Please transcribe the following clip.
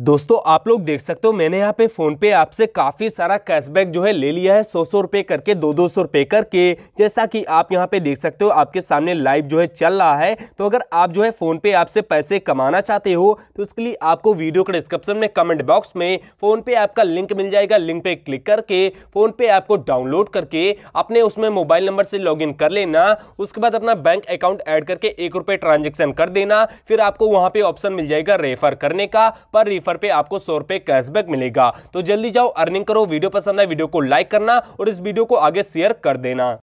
दोस्तों आप लोग देख सकते हो मैंने यहाँ पे फोन पे ऐप से काफी सारा कैशबैक जो है ले लिया है सौ सौ रुपये करके दो दो सौ रुपये करके जैसा कि आप यहाँ पे देख सकते हो आपके सामने लाइव जो है चल रहा है तो अगर आप जो है फोन पे ऐप से पैसे कमाना चाहते हो तो उसके लिए आपको वीडियो के डिस्क्रिप्शन में कमेंट बॉक्स में फोन पे ऐप का लिंक मिल जाएगा लिंक पे क्लिक करके फोन पे ऐप को डाउनलोड करके अपने उसमें मोबाइल नंबर से लॉग कर लेना उसके बाद अपना बैंक अकाउंट ऐड करके एक रुपये ट्रांजेक्शन कर देना फिर आपको वहाँ पे ऑप्शन मिल जाएगा रेफर करने का पर ऑफर पे आपको सौ रुपए कैशबैक मिलेगा तो जल्दी जाओ अर्निंग करो वीडियो पसंद आए वीडियो को लाइक करना और इस वीडियो को आगे शेयर कर देना